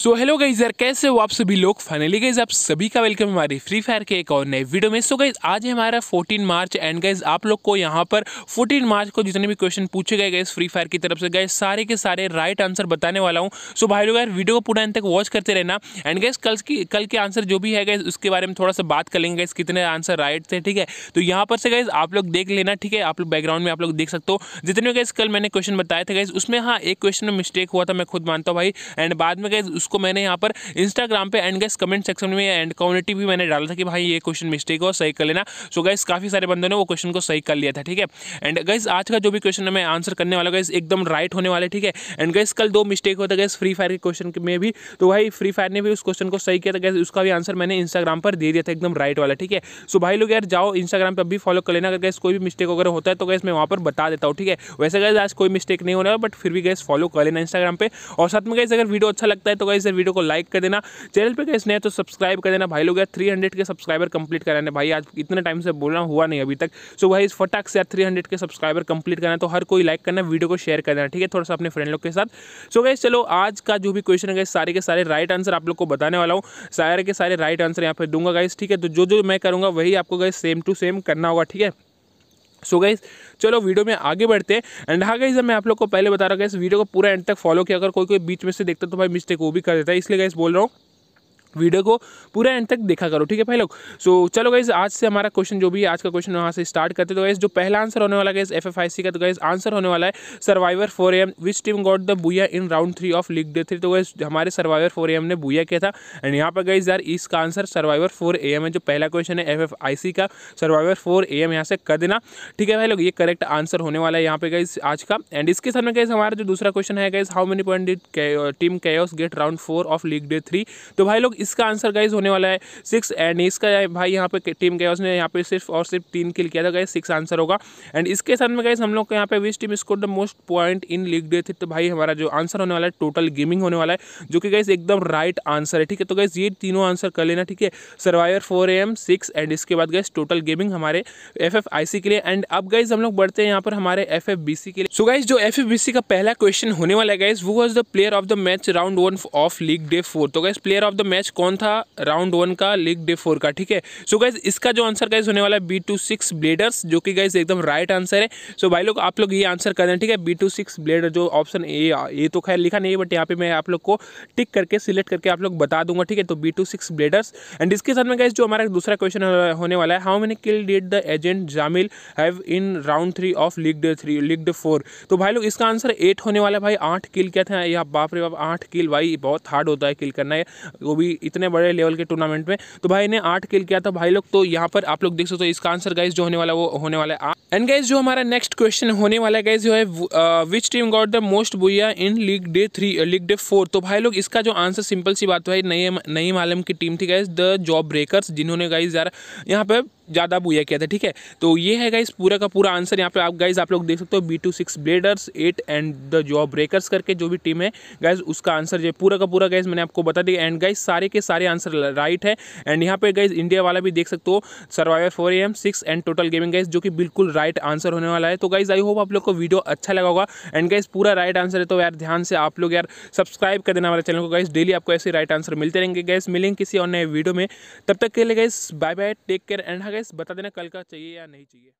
so hello guys यार कैसे हो आप सभी लोग फाइनली गाइज आप सभी का वेलकम हमारी फ्री फायर के एक और नए वीडियो में सो so गाइज आज हमारा 14 मार्च एंड गाइज आप लोग को यहाँ पर 14 मार्च को जितने भी क्वेश्चन पूछे गए गए फ्री फायर की तरफ से गए सारे के सारे राइट आंसर बताने वाला हूँ सो so भाई लोग यार वीडियो को पूरा अंत तक वॉच करते रहना एंड गाइज कल की कल के आंसर जो भी है गए उसके बारे में थोड़ा सा बात कर लेंगे गाइज कितने आंसर राइट थे ठीक है तो यहाँ पर से गाइज आप लोग देख लेना ठीक है आप लोग बैकग्राउंड में आप लोग देख सकते हो जितने गए कल मैंने क्वेश्चन बताए थे गाइज उसमें हाँ एक क्वेश्चन में मिस्टेक हुआ था मैं खुद मानता हूँ भाई एंड बाद में गाइज उसको मैंने यहाँ पर इंस्टाग्राम पे एंड गैस कमेंट सेक्शन में एंड कम्युनिटी भी मैंने डाला था कि भाई ये क्वेश्चन मिस्टेक हो सही कर लेना सो so गैस काफ़ी सारे बंदों ने वो क्वेश्चन को सही कर लिया था ठीक है एंड गैस आज का जो भी क्वेश्चन मैं आंसर करने वाला गैस एकदम राइट होने वाले ठीक है एंड गैस कल दो मिस्टेक होता गैस फ्री फायर के क्वेश्चन में भी तो भाई फ्री फायर ने भी उस क्वेश्चन को सही किया था गैस उसका भी आंसर मैंने इंस्टाग्राम पर दे दिया था एकदम राइट वाला ठीक है सो भाई लोग यार जाओ इंस्टाग्राम पर भी फॉलो कर लेना अगर गैस कोई भी मिस्टेक वगैरह होता है तो गैस मैं वहाँ पर बता देता हूँ ठीक है वैसे गैस आज कोई मिस्टेक नहीं हो रहा बट फिर भी गैस फॉलो कर लेना इंस्टाग्राम पर और साथ में गैस अगर वीडियो अच्छा लगता है तो गाइस यार वीडियो को लाइक कर देना चैनल पे कैसे नहीं तो सब्सक्राइब कर देना भाई लोग यार थ्री हंड्रेड के सब्सक्राइबर कंप्लीट कराने भाई आज इतने टाइम से बोल रहा हुआ नहीं अभी तक सो भाई इस फटाक से यार थ्री हंड्रेड के सब्सक्राइबर कंप्लीट करना तो हर कोई लाइक करना वीडियो को शेयर कर देना ठीक है थोड़ा सा अपने फ्रेंड लोग के साथ सो गाइस चलो आज का जो भी क्वेश्चन है सारे के सारे राइट आंसर आप लोग को बताने वाला हूँ सारे के सारे राइट आंसर यहाँ पर दूंगा गाइस ठीक है तो जो जो मैं करूँगा वही आपको गाइस सेम टू सेम करना होगा ठीक है सो so गाइज चलो वीडियो में आगे बढ़ते हैं एंड हाँ गाइज मैं आप लोग को पहले बता रहा हूँ इस वीडियो को पूरा एंड तक फॉलो किया अगर कोई कोई बीच में से देखता तो भाई मिस्टेक वो भी कर देता है इसलिए गाइज बोल रहा हूँ वीडियो को पूरा एंड तक देखा करो ठीक है भाई लोग सो so, चलो गाइज आज से हमारा क्वेश्चन जो भी है आज का क्वेश्चन वहाँ से स्टार्ट करते तो गाइज जो पहला आंसर होने वाला guys F F I C का तो गाइज आंसर होने वाला है survivor four M which team got the booyah in round three of league day three तो गाइज तो हमारे सर्वाइवर फोर एम ने बुया किया था एंड यहाँ पर गाइज यार इसका answer survivor four A M है जो पहला क्वेश्चन है एफ एफ आई सी का सर्वाइवर फोर ए एम यहाँ से कर देना ठीक है भाई लोग ये करेक्ट आंसर होने वाला है यहाँ पे गाइज आज का एंड इसके साथ में गाइज हमारा जो दूसरा क्वेश्चन है guys how many point did team Kaos get round four of league day three तो भाई लोग इसका आंसर गाइज होने वाला है सिक्स एंड इसका भाई यहाँ पे टीम गया उसने यहाँ पे सिर्फ और सिर्फ तीन किल किया था गाइज सिक्स आंसर होगा एंड इसके साथ में गाइज हम लोग को यहाँ पे which team score the most point in league day थे तो भाई हमारा जो आंसर होने वाला है टोटल गेमिंग होने वाला है जो कि गाइज एकदम राइट आंसर है ठीक है तो गाइज ये तीनों आंसर कर लेना ठीक है survivor four A M six and इसके बाद गाइज टोटल गेमिंग हमारे एफ एफ आई सी के लिए एंड अब गाइज हम लोग बढ़ते हैं यहाँ पर हमारे एफ एफ बी सी के लिए सो गाइज जो एफ एफ बी सी का पहला क्वेश्चन होने वाला है गाइज वो was the player of the match round one of league day four तो guys player of the match कौन था राउंड वन का लीग डे फोर का ठीक है सो गाइज इसका जो आंसर गाइज होने वाला है बी टू सिक्स ब्लेडर्स जो कि गाइज एकदम राइट आंसर है सो भाई लोग आप लोग ये आंसर कर रहे हैं ठीक है बी टू सिक्स ब्लेडर जो ऑप्शन ए ये तो खैर लिखा नहीं है बट यहाँ पे मैं आप लोग को टिक करके सिलेक्ट करके आप लोग बता दूंगा ठीक है तो B two six bladers and इसके साथ में गाइज जो हमारा दूसरा क्वेश्चन होने वाला है how many kill did the agent Jamil have in round three of league day three league day four तो भाई लोग इसका आंसर एट होने वाला है भाई आठ किल क्या था या बाप रे बाप आठ किल भाई बहुत हार्ड होता है किल करना है वो भी इतने बड़े लेवल के टूर्नामेंट में तो भाई ने आठ किल किया था भाई लोग तो यहाँ पर आप लोग देख सकते हो इसका आंसर गाइज जो होने वाला वो होने वाला है एंड गाइज जो हमारा नेक्स्ट क्वेश्चन होने वाला है गाइज जो है which team got the most booyah in league day three league day four तो भाई लोग इसका जो आंसर सिंपल सी बात है नई नहीं मालूम की टीम थी गाइज द जॉब ब्रेकर जिन्होंने गाइज यार यहाँ पे ज़्यादा बुया किया था ठीक है तो ये है गाइज पूरा का पूरा आंसर यहाँ पे आप गाइज आप लोग देख सकते हो B two six bladers at and the job breakers करके जो भी टीम है गाइज उसका आंसर जो पूरा का पूरा गाइज मैंने आपको बता दिया एंड गाइज सारे के सारे आंसर राइट है एंड यहाँ पे गाइज इंडिया वाला भी देख सकते हो survivor four M six and total gaming guys जो कि बिल्कुल राइट आंसर होने वाला है तो गाइज आई होप आप लोग को वीडियो अच्छा लगा होगा एंड गाइज पूरा राइट आंसर है तो यार ध्यान से आप लोग यार सब्सक्राइब कर देना हमारे चैनल को गाइज डेली आपको ऐसे राइट आंसर मिलते रहेंगे गाइज मिलेंगे किसी और नए वीडियो में तब तक के लिए guys bye bye take care and हाँ प्राइस बता देना कल का चाहिए या नहीं चाहिए